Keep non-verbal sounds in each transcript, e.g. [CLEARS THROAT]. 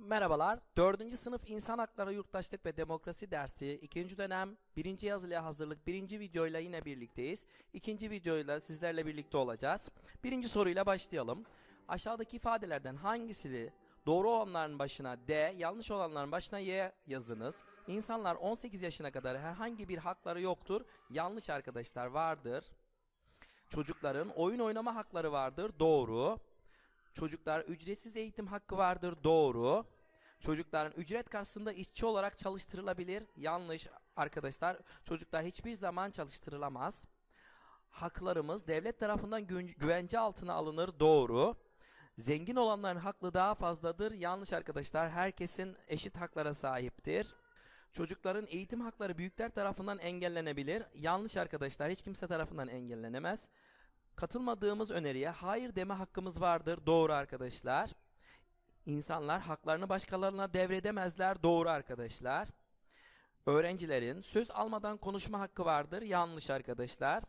Merhabalar. 4. sınıf İnsan Hakları Yurttaşlık ve Demokrasi dersi 2. dönem 1. yazılıya hazırlık 1. videoyla yine birlikteyiz. 2. videoyla sizlerle birlikte olacağız. 1. soruyla başlayalım. Aşağıdaki ifadelerden hangisini doğru olanların başına D, yanlış olanların başına Y yazınız. İnsanlar 18 yaşına kadar herhangi bir hakları yoktur. Yanlış arkadaşlar vardır. Çocukların oyun oynama hakları vardır. Doğru. Çocuklar ücretsiz eğitim hakkı vardır. Doğru. Çocukların ücret karşısında işçi olarak çalıştırılabilir. Yanlış arkadaşlar. Çocuklar hiçbir zaman çalıştırılamaz. Haklarımız devlet tarafından güvence altına alınır. Doğru. Zengin olanların haklı daha fazladır. Yanlış arkadaşlar. Herkesin eşit haklara sahiptir. Çocukların eğitim hakları büyükler tarafından engellenebilir. Yanlış arkadaşlar. Hiç kimse tarafından engellenemez. Katılmadığımız öneriye hayır deme hakkımız vardır. Doğru arkadaşlar. İnsanlar haklarını başkalarına devredemezler. Doğru arkadaşlar. Öğrencilerin söz almadan konuşma hakkı vardır. Yanlış arkadaşlar.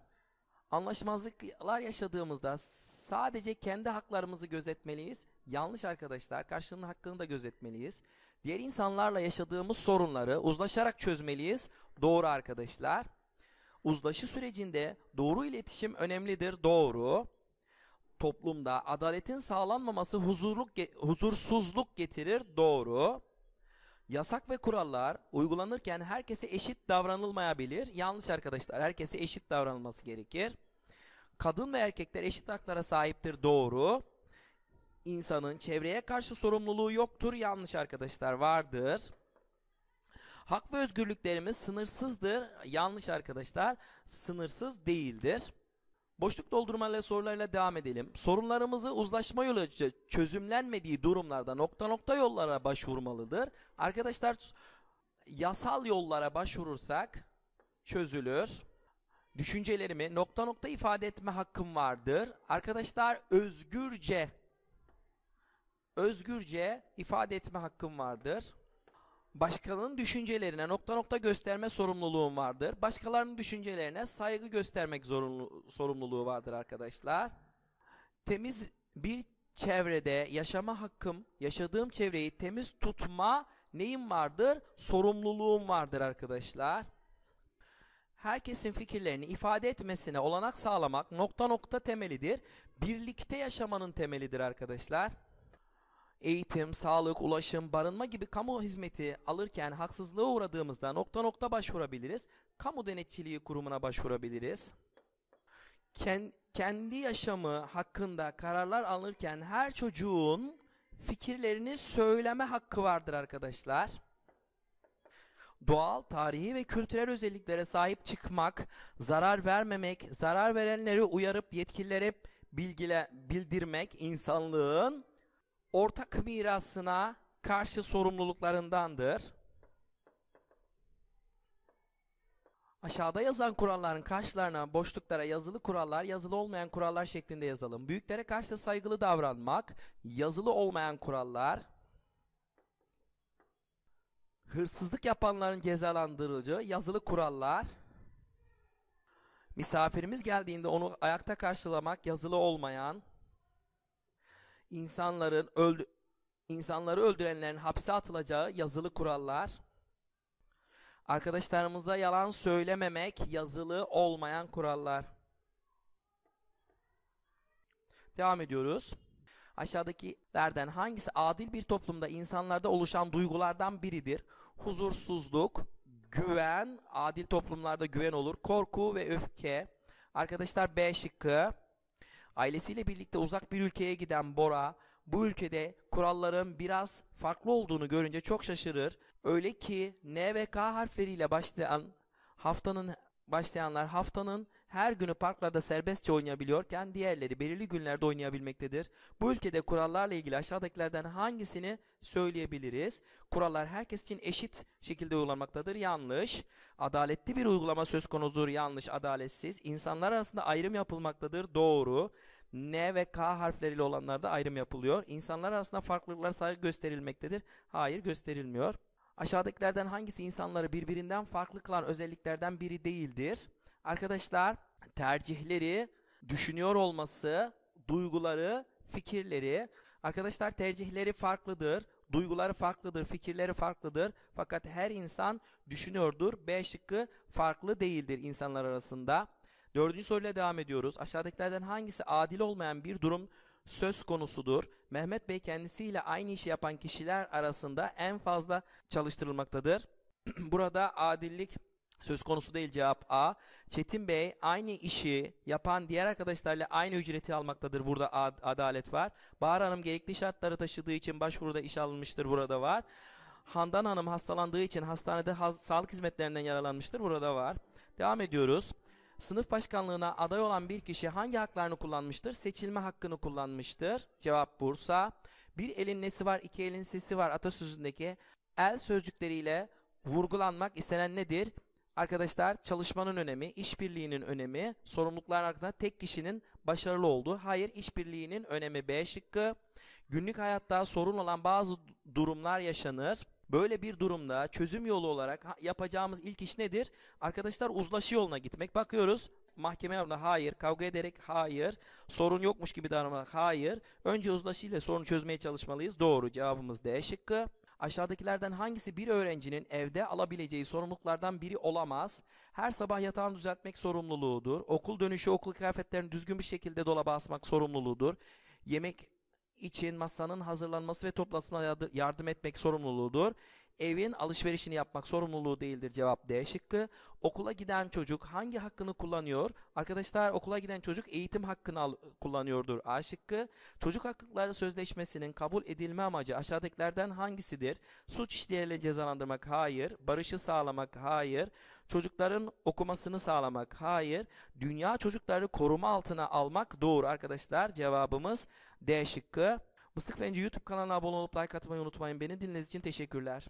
Anlaşmazlıklar yaşadığımızda sadece kendi haklarımızı gözetmeliyiz. Yanlış arkadaşlar. Karşının hakkını da gözetmeliyiz. Diğer insanlarla yaşadığımız sorunları uzlaşarak çözmeliyiz. Doğru arkadaşlar. Uzlaşı sürecinde doğru iletişim önemlidir. Doğru. Toplumda adaletin sağlanmaması huzurluk, huzursuzluk getirir. Doğru. Yasak ve kurallar uygulanırken herkese eşit davranılmayabilir. Yanlış arkadaşlar. Herkese eşit davranılması gerekir. Kadın ve erkekler eşit haklara sahiptir. Doğru. İnsanın çevreye karşı sorumluluğu yoktur. Yanlış arkadaşlar vardır. Hak ve özgürlüklerimiz sınırsızdır. Yanlış arkadaşlar. Sınırsız değildir. Boşluk doldurmalı sorularıyla devam edelim. Sorunlarımızı uzlaşma yolu çözümlenmediği durumlarda nokta nokta yollara başvurmalıdır. Arkadaşlar yasal yollara başvurursak çözülür. Düşüncelerimi nokta nokta ifade etme hakkım vardır. Arkadaşlar özgürce özgürce ifade etme hakkım vardır. Başkalarının düşüncelerine nokta nokta gösterme sorumluluğum vardır. Başkalarının düşüncelerine saygı göstermek zorunlu, sorumluluğu vardır arkadaşlar. Temiz bir çevrede yaşama hakkım, yaşadığım çevreyi temiz tutma neyim vardır? Sorumluluğum vardır arkadaşlar. Herkesin fikirlerini ifade etmesine olanak sağlamak nokta nokta temelidir. Birlikte yaşamanın temelidir arkadaşlar eğitim, sağlık, ulaşım, barınma gibi kamu hizmeti alırken haksızlığa uğradığımızda nokta nokta başvurabiliriz. Kamu denetçiliği kurumuna başvurabiliriz. Ken, kendi yaşamı hakkında kararlar alırken her çocuğun fikirlerini söyleme hakkı vardır arkadaşlar. Doğal, tarihi ve kültürel özelliklere sahip çıkmak, zarar vermemek, zarar verenleri uyarıp yetkililere bilgile, bildirmek insanlığın ortak mirasına karşı sorumluluklarındandır. Aşağıda yazan kuralların karşılarına boşluklara yazılı kurallar, yazılı olmayan kurallar şeklinde yazalım. Büyüklere karşı saygılı davranmak, yazılı olmayan kurallar, hırsızlık yapanların cezalandırıcı, yazılı kurallar, misafirimiz geldiğinde onu ayakta karşılamak, yazılı olmayan, insanların öldü insanları öldürenlerin hapse atılacağı yazılı kurallar. Arkadaşlarımıza yalan söylememek yazılı olmayan kurallar. Devam ediyoruz. Aşağıdakilerden hangisi adil bir toplumda insanlarda oluşan duygulardan biridir? Huzursuzluk, güven, adil toplumlarda güven olur, korku ve öfke. Arkadaşlar B şıkkı. Ailesiyle birlikte uzak bir ülkeye giden Bora bu ülkede kuralların biraz farklı olduğunu görünce çok şaşırır. Öyle ki N ve K harfleriyle başlayan haftanın başlayanlar haftanın her günü parklarda serbestçe oynayabiliyorken diğerleri belirli günlerde oynayabilmektedir. Bu ülkede kurallarla ilgili aşağıdakilerden hangisini söyleyebiliriz? Kurallar herkes için eşit şekilde uygulanmaktadır. Yanlış. Adaletli bir uygulama söz konusudur. Yanlış. Adaletsiz. İnsanlar arasında ayrım yapılmaktadır. Doğru. N ve K harfleriyle olanlarda ayrım yapılıyor. İnsanlar arasında farklılıklar saygı gösterilmektedir. Hayır gösterilmiyor. Aşağıdakilerden hangisi insanları birbirinden farklı kılan özelliklerden biri değildir? Arkadaşlar tercihleri, düşünüyor olması, duyguları, fikirleri. Arkadaşlar tercihleri farklıdır, duyguları farklıdır, fikirleri farklıdır. Fakat her insan düşünüyordur. B şıkkı farklı değildir insanlar arasında. Dördüncü soruyla devam ediyoruz. Aşağıdakilerden hangisi adil olmayan bir durum söz konusudur? Mehmet Bey kendisiyle aynı işi yapan kişiler arasında en fazla çalıştırılmaktadır. [CLEARS THROAT] Burada adillik söz konusu değil cevap A. Çetin Bey aynı işi yapan diğer arkadaşlarla aynı ücreti almaktadır. Burada ad adalet var. Bahar Hanım gerekli şartları taşıdığı için başvuruda iş alınmıştır. Burada var. Handan Hanım hastalandığı için hastanede sağlık hizmetlerinden yaralanmıştır. Burada var. Devam ediyoruz. Sınıf başkanlığına aday olan bir kişi hangi haklarını kullanmıştır? Seçilme hakkını kullanmıştır. Cevap Bursa. Bir elin nesi var, iki elin sesi var atasözündeki el sözcükleriyle vurgulanmak istenen nedir? Arkadaşlar çalışmanın önemi, işbirliğinin önemi, sorumluluklar hakkında tek kişinin başarılı olduğu. Hayır işbirliğinin önemi B şıkkı. Günlük hayatta sorun olan bazı durumlar yaşanır. Böyle bir durumda çözüm yolu olarak yapacağımız ilk iş nedir? Arkadaşlar uzlaşı yoluna gitmek. Bakıyoruz mahkeme yoluna hayır, kavga ederek hayır, sorun yokmuş gibi davranmak hayır. Önce uzlaşıyla sorunu çözmeye çalışmalıyız. Doğru cevabımız D şıkkı. Aşağıdakilerden hangisi bir öğrencinin evde alabileceği sorumluluklardan biri olamaz? Her sabah yatağını düzeltmek sorumluluğudur. Okul dönüşü okul kıyafetlerini düzgün bir şekilde dolaba asmak sorumluluğudur. Yemek için masanın hazırlanması ve toplantısına yardım etmek sorumluluğudur. Evin alışverişini yapmak sorumluluğu değildir cevap D şıkkı. Okula giden çocuk hangi hakkını kullanıyor? Arkadaşlar okula giden çocuk eğitim hakkını al- kullanıyordur A şıkkı. Çocuk hakları sözleşmesinin kabul edilme amacı aşağıdakilerden hangisidir? Suç işleyenle cezalandırmak hayır. Barışı sağlamak hayır. Çocukların okumasını sağlamak hayır. Dünya çocukları koruma altına almak doğru arkadaşlar. Cevabımız D şıkkı. Mıstık Fenci YouTube kanalına abone olup like atmayı unutmayın. Beni dinlediğiniz için teşekkürler.